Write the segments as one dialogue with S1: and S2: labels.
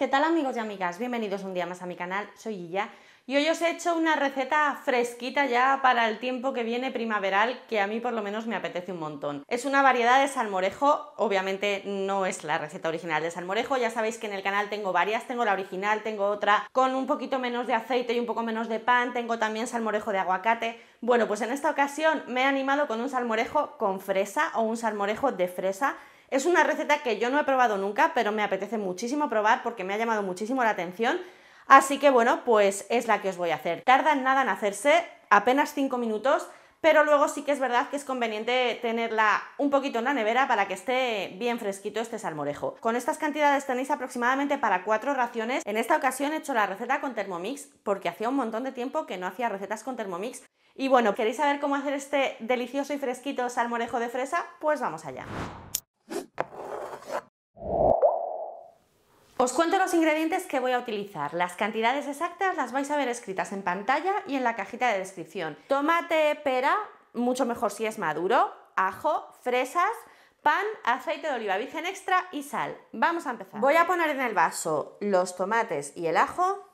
S1: ¿Qué tal amigos y amigas? Bienvenidos un día más a mi canal, soy Guilla. Y hoy os he hecho una receta fresquita ya para el tiempo que viene primaveral, que a mí por lo menos me apetece un montón. Es una variedad de salmorejo, obviamente no es la receta original de salmorejo, ya sabéis que en el canal tengo varias, tengo la original, tengo otra con un poquito menos de aceite y un poco menos de pan, tengo también salmorejo de aguacate. Bueno, pues en esta ocasión me he animado con un salmorejo con fresa o un salmorejo de fresa. Es una receta que yo no he probado nunca, pero me apetece muchísimo probar porque me ha llamado muchísimo la atención Así que bueno, pues es la que os voy a hacer. Tardan nada en hacerse, apenas 5 minutos, pero luego sí que es verdad que es conveniente tenerla un poquito en la nevera para que esté bien fresquito este salmorejo. Con estas cantidades tenéis aproximadamente para 4 raciones. En esta ocasión he hecho la receta con Thermomix porque hacía un montón de tiempo que no hacía recetas con Thermomix. Y bueno, ¿queréis saber cómo hacer este delicioso y fresquito salmorejo de fresa? Pues vamos allá. Os cuento los ingredientes que voy a utilizar. Las cantidades exactas las vais a ver escritas en pantalla y en la cajita de descripción. Tomate, pera, mucho mejor si es maduro, ajo, fresas, pan, aceite de oliva virgen extra y sal. Vamos a empezar. Voy a poner en el vaso los tomates y el ajo.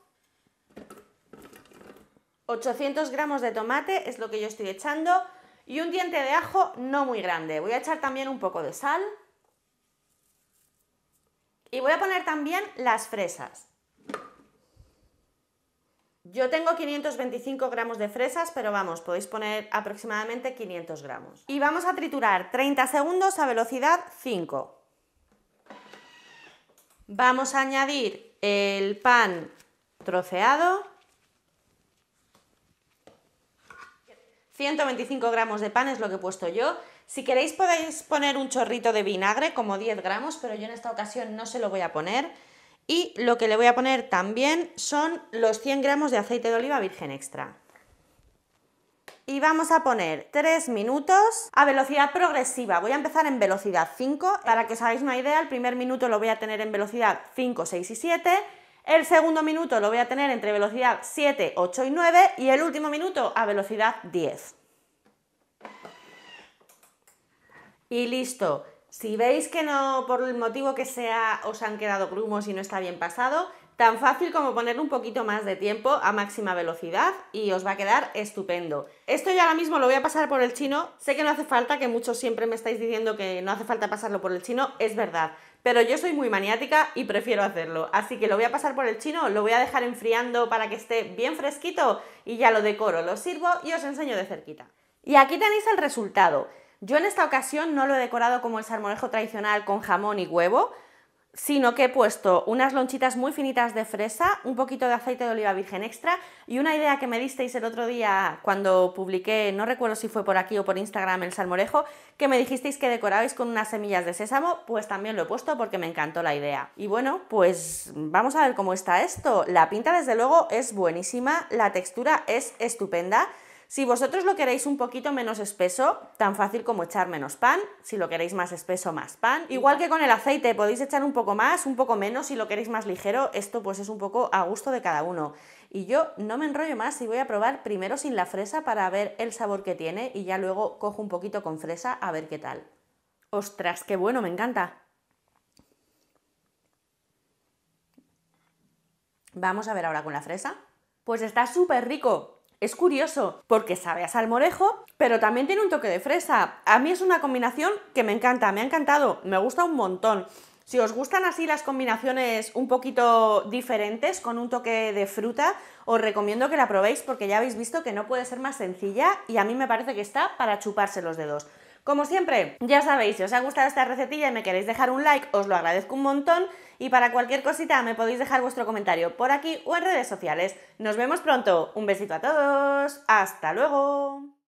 S1: 800 gramos de tomate es lo que yo estoy echando y un diente de ajo no muy grande. Voy a echar también un poco de sal. Y voy a poner también las fresas. Yo tengo 525 gramos de fresas, pero vamos, podéis poner aproximadamente 500 gramos. Y vamos a triturar 30 segundos a velocidad 5. Vamos a añadir el pan troceado, 125 gramos de pan es lo que he puesto yo, si queréis podéis poner un chorrito de vinagre, como 10 gramos, pero yo en esta ocasión no se lo voy a poner. Y lo que le voy a poner también son los 100 gramos de aceite de oliva virgen extra. Y vamos a poner 3 minutos a velocidad progresiva. Voy a empezar en velocidad 5. Para que os hagáis una idea, el primer minuto lo voy a tener en velocidad 5, 6 y 7. El segundo minuto lo voy a tener entre velocidad 7, 8 y 9. Y el último minuto a velocidad 10. y listo. Si veis que no, por el motivo que sea, os han quedado grumos y no está bien pasado, tan fácil como poner un poquito más de tiempo a máxima velocidad y os va a quedar estupendo. Esto ya ahora mismo lo voy a pasar por el chino. Sé que no hace falta, que muchos siempre me estáis diciendo que no hace falta pasarlo por el chino, es verdad. Pero yo soy muy maniática y prefiero hacerlo. Así que lo voy a pasar por el chino, lo voy a dejar enfriando para que esté bien fresquito y ya lo decoro, lo sirvo y os enseño de cerquita. Y aquí tenéis el resultado. Yo en esta ocasión no lo he decorado como el salmorejo tradicional con jamón y huevo, sino que he puesto unas lonchitas muy finitas de fresa, un poquito de aceite de oliva virgen extra y una idea que me disteis el otro día cuando publiqué, no recuerdo si fue por aquí o por Instagram el salmorejo, que me dijisteis que decorabais con unas semillas de sésamo, pues también lo he puesto porque me encantó la idea. Y bueno, pues vamos a ver cómo está esto. La pinta desde luego es buenísima, la textura es estupenda. Si vosotros lo queréis un poquito menos espeso, tan fácil como echar menos pan, si lo queréis más espeso, más pan. Igual que con el aceite, podéis echar un poco más, un poco menos, si lo queréis más ligero, esto pues es un poco a gusto de cada uno. Y yo no me enrollo más y voy a probar primero sin la fresa para ver el sabor que tiene y ya luego cojo un poquito con fresa a ver qué tal. ¡Ostras, qué bueno, me encanta! Vamos a ver ahora con la fresa. Pues está súper rico. Es curioso, porque sabe a salmorejo, pero también tiene un toque de fresa. A mí es una combinación que me encanta, me ha encantado, me gusta un montón. Si os gustan así las combinaciones un poquito diferentes con un toque de fruta, os recomiendo que la probéis porque ya habéis visto que no puede ser más sencilla y a mí me parece que está para chuparse los dedos. Como siempre, ya sabéis, si os ha gustado esta recetilla y me queréis dejar un like, os lo agradezco un montón. Y para cualquier cosita me podéis dejar vuestro comentario por aquí o en redes sociales. Nos vemos pronto. Un besito a todos. Hasta luego.